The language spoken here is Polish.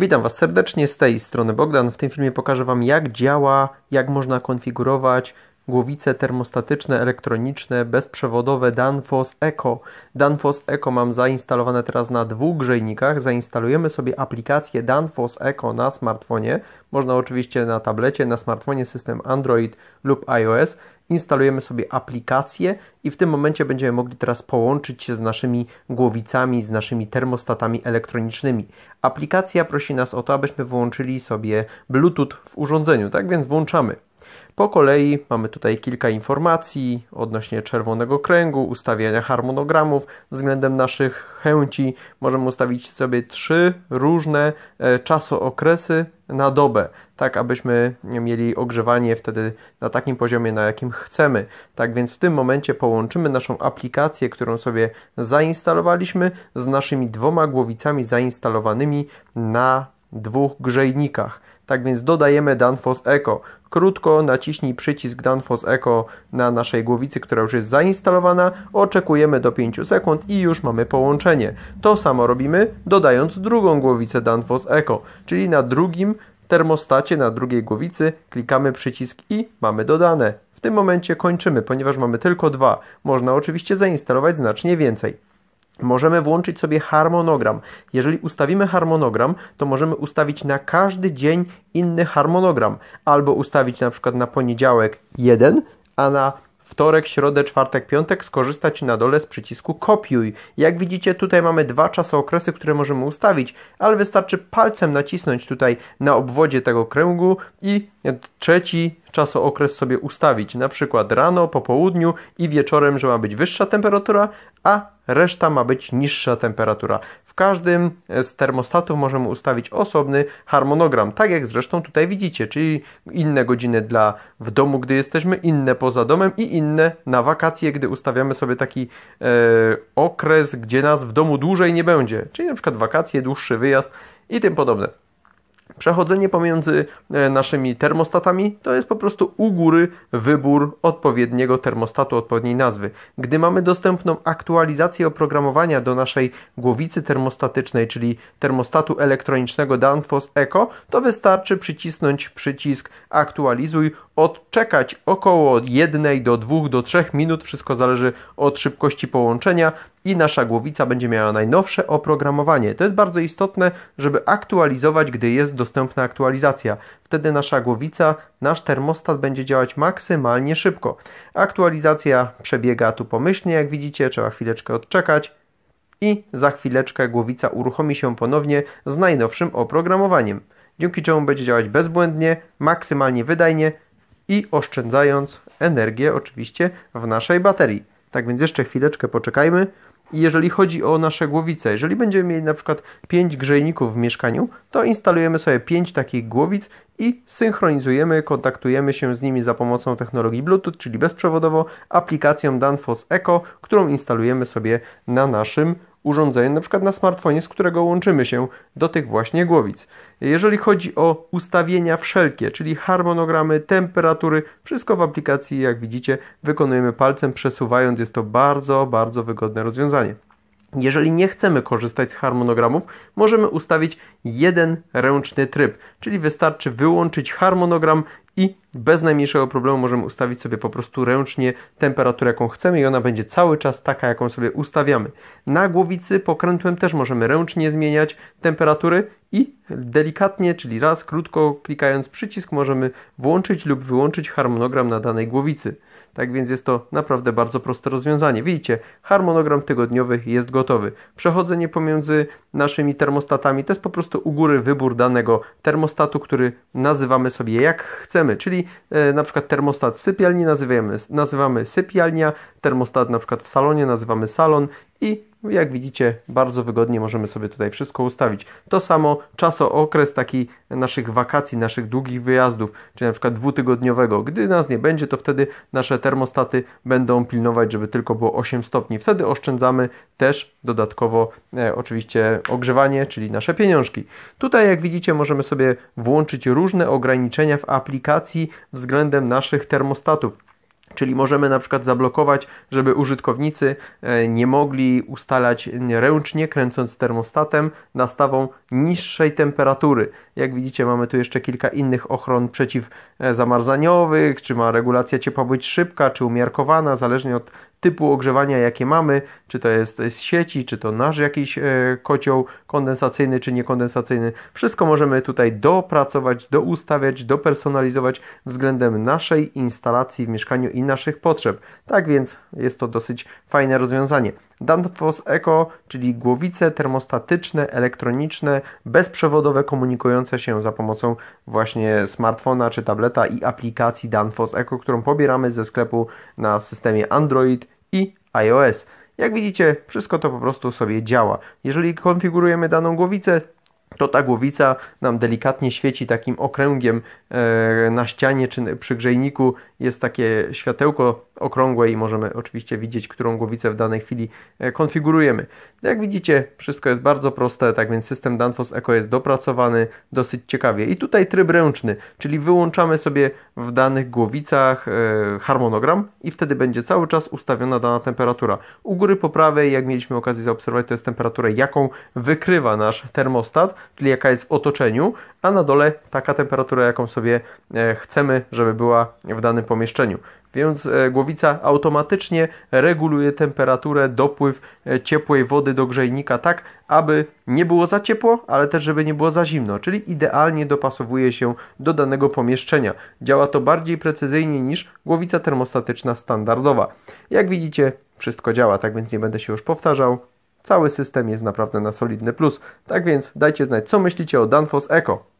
Witam Was serdecznie z tej strony Bogdan. W tym filmie pokażę Wam jak działa, jak można konfigurować głowice termostatyczne, elektroniczne, bezprzewodowe Danfoss Eco. Danfoss Eco mam zainstalowane teraz na dwóch grzejnikach. Zainstalujemy sobie aplikację Danfoss Eco na smartfonie. Można oczywiście na tablecie, na smartfonie system Android lub iOS instalujemy sobie aplikację i w tym momencie będziemy mogli teraz połączyć się z naszymi głowicami, z naszymi termostatami elektronicznymi. Aplikacja prosi nas o to, abyśmy włączyli sobie Bluetooth w urządzeniu, tak więc włączamy. Po kolei mamy tutaj kilka informacji odnośnie czerwonego kręgu, ustawiania harmonogramów względem naszych chęci. Możemy ustawić sobie trzy różne e, czasookresy na dobę, tak abyśmy mieli ogrzewanie wtedy na takim poziomie, na jakim chcemy. Tak więc w tym momencie połączymy naszą aplikację, którą sobie zainstalowaliśmy, z naszymi dwoma głowicami zainstalowanymi na dwóch grzejnikach. Tak więc dodajemy Danfoss Echo. Krótko naciśnij przycisk Danfoss Echo na naszej głowicy, która już jest zainstalowana. Oczekujemy do 5 sekund i już mamy połączenie. To samo robimy dodając drugą głowicę Danfoss Echo, czyli na drugim termostacie, na drugiej głowicy klikamy przycisk i mamy dodane. W tym momencie kończymy, ponieważ mamy tylko dwa. Można oczywiście zainstalować znacznie więcej. Możemy włączyć sobie harmonogram. Jeżeli ustawimy harmonogram, to możemy ustawić na każdy dzień inny harmonogram, albo ustawić na przykład na poniedziałek jeden, a na wtorek, środę, czwartek, piątek skorzystać na dole z przycisku kopiuj. Jak widzicie tutaj mamy dwa czasookresy, które możemy ustawić, ale wystarczy palcem nacisnąć tutaj na obwodzie tego kręgu i trzeci, czasookres sobie ustawić, na przykład rano, po południu i wieczorem, że ma być wyższa temperatura, a reszta ma być niższa temperatura. W każdym e, z termostatów możemy ustawić osobny harmonogram, tak jak zresztą tutaj widzicie, czyli inne godziny dla w domu, gdy jesteśmy, inne poza domem i inne na wakacje, gdy ustawiamy sobie taki e, okres, gdzie nas w domu dłużej nie będzie, czyli na przykład wakacje, dłuższy wyjazd i tym podobne. Przechodzenie pomiędzy e, naszymi termostatami to jest po prostu u góry wybór odpowiedniego termostatu, odpowiedniej nazwy. Gdy mamy dostępną aktualizację oprogramowania do naszej głowicy termostatycznej, czyli termostatu elektronicznego Danfoss Eco, to wystarczy przycisnąć przycisk aktualizuj, odczekać około 1 do 2 do 3 minut, wszystko zależy od szybkości połączenia i nasza głowica będzie miała najnowsze oprogramowanie. To jest bardzo istotne, żeby aktualizować, gdy jest dostępne dostępna aktualizacja. Wtedy nasza głowica, nasz termostat będzie działać maksymalnie szybko. Aktualizacja przebiega tu pomyślnie, jak widzicie, trzeba chwileczkę odczekać i za chwileczkę głowica uruchomi się ponownie z najnowszym oprogramowaniem, dzięki czemu będzie działać bezbłędnie, maksymalnie wydajnie i oszczędzając energię oczywiście w naszej baterii. Tak więc jeszcze chwileczkę poczekajmy jeżeli chodzi o nasze głowice, jeżeli będziemy mieli na przykład 5 grzejników w mieszkaniu, to instalujemy sobie 5 takich głowic i synchronizujemy, kontaktujemy się z nimi za pomocą technologii Bluetooth, czyli bezprzewodowo aplikacją Danfoss Eco, którą instalujemy sobie na naszym Urządzenie, na przykład na smartfonie, z którego łączymy się do tych właśnie głowic. Jeżeli chodzi o ustawienia wszelkie, czyli harmonogramy, temperatury, wszystko w aplikacji, jak widzicie, wykonujemy palcem, przesuwając. Jest to bardzo, bardzo wygodne rozwiązanie. Jeżeli nie chcemy korzystać z harmonogramów, możemy ustawić jeden ręczny tryb, czyli wystarczy wyłączyć harmonogram i bez najmniejszego problemu możemy ustawić sobie po prostu ręcznie temperaturę, jaką chcemy i ona będzie cały czas taka, jaką sobie ustawiamy. Na głowicy pokrętłem też możemy ręcznie zmieniać temperatury i delikatnie, czyli raz krótko klikając przycisk możemy włączyć lub wyłączyć harmonogram na danej głowicy. Tak więc jest to naprawdę bardzo proste rozwiązanie. Widzicie, harmonogram tygodniowy jest gotowy. Przechodzenie pomiędzy naszymi termostatami to jest po prostu prostu u góry wybór danego termostatu, który nazywamy sobie jak chcemy, czyli e, na przykład termostat w sypialni nazywamy, nazywamy sypialnia, termostat na przykład w salonie nazywamy salon i jak widzicie, bardzo wygodnie możemy sobie tutaj wszystko ustawić. To samo czasookres taki naszych wakacji, naszych długich wyjazdów, czy na przykład dwutygodniowego. Gdy nas nie będzie, to wtedy nasze termostaty będą pilnować, żeby tylko było 8 stopni. Wtedy oszczędzamy też dodatkowo e, oczywiście ogrzewanie, czyli nasze pieniążki. Tutaj jak widzicie możemy sobie włączyć różne ograniczenia w aplikacji względem naszych termostatów Czyli możemy na przykład zablokować, żeby użytkownicy e, nie mogli ustalać ręcznie, kręcąc termostatem, nastawą niższej temperatury. Jak widzicie, mamy tu jeszcze kilka innych ochron przeciwzamarzaniowych, e, czy ma regulacja ciepła być szybka, czy umiarkowana, zależnie od typu ogrzewania, jakie mamy, czy to jest z sieci, czy to nasz jakiś e, kocioł kondensacyjny, czy niekondensacyjny. Wszystko możemy tutaj dopracować, doustawiać, dopersonalizować względem naszej instalacji w mieszkaniu i naszych potrzeb. Tak więc jest to dosyć fajne rozwiązanie. Danfoss Eco, czyli głowice termostatyczne, elektroniczne, bezprzewodowe, komunikujące się za pomocą właśnie smartfona czy tableta i aplikacji Danfoss Eco, którą pobieramy ze sklepu na systemie Android i iOS. Jak widzicie, wszystko to po prostu sobie działa. Jeżeli konfigurujemy daną głowicę, to ta głowica nam delikatnie świeci takim okręgiem e, na ścianie czy przy grzejniku. Jest takie światełko okrągłe i możemy oczywiście widzieć, którą głowicę w danej chwili e, konfigurujemy. Jak widzicie, wszystko jest bardzo proste, tak więc system Danfoss Eco jest dopracowany dosyć ciekawie. I tutaj tryb ręczny, czyli wyłączamy sobie w danych głowicach e, harmonogram i wtedy będzie cały czas ustawiona dana temperatura. U góry po prawej, jak mieliśmy okazję zaobserwować, to jest temperatura, jaką wykrywa nasz termostat, czyli jaka jest w otoczeniu, a na dole taka temperatura, jaką sobie e, chcemy, żeby była w danym pomieszczeniu więc e, głowica automatycznie reguluje temperaturę, dopływ e, ciepłej wody do grzejnika tak, aby nie było za ciepło, ale też żeby nie było za zimno, czyli idealnie dopasowuje się do danego pomieszczenia. Działa to bardziej precyzyjnie niż głowica termostatyczna standardowa. Jak widzicie, wszystko działa, tak więc nie będę się już powtarzał. Cały system jest naprawdę na solidny plus. Tak więc dajcie znać, co myślicie o Danfoss Eco.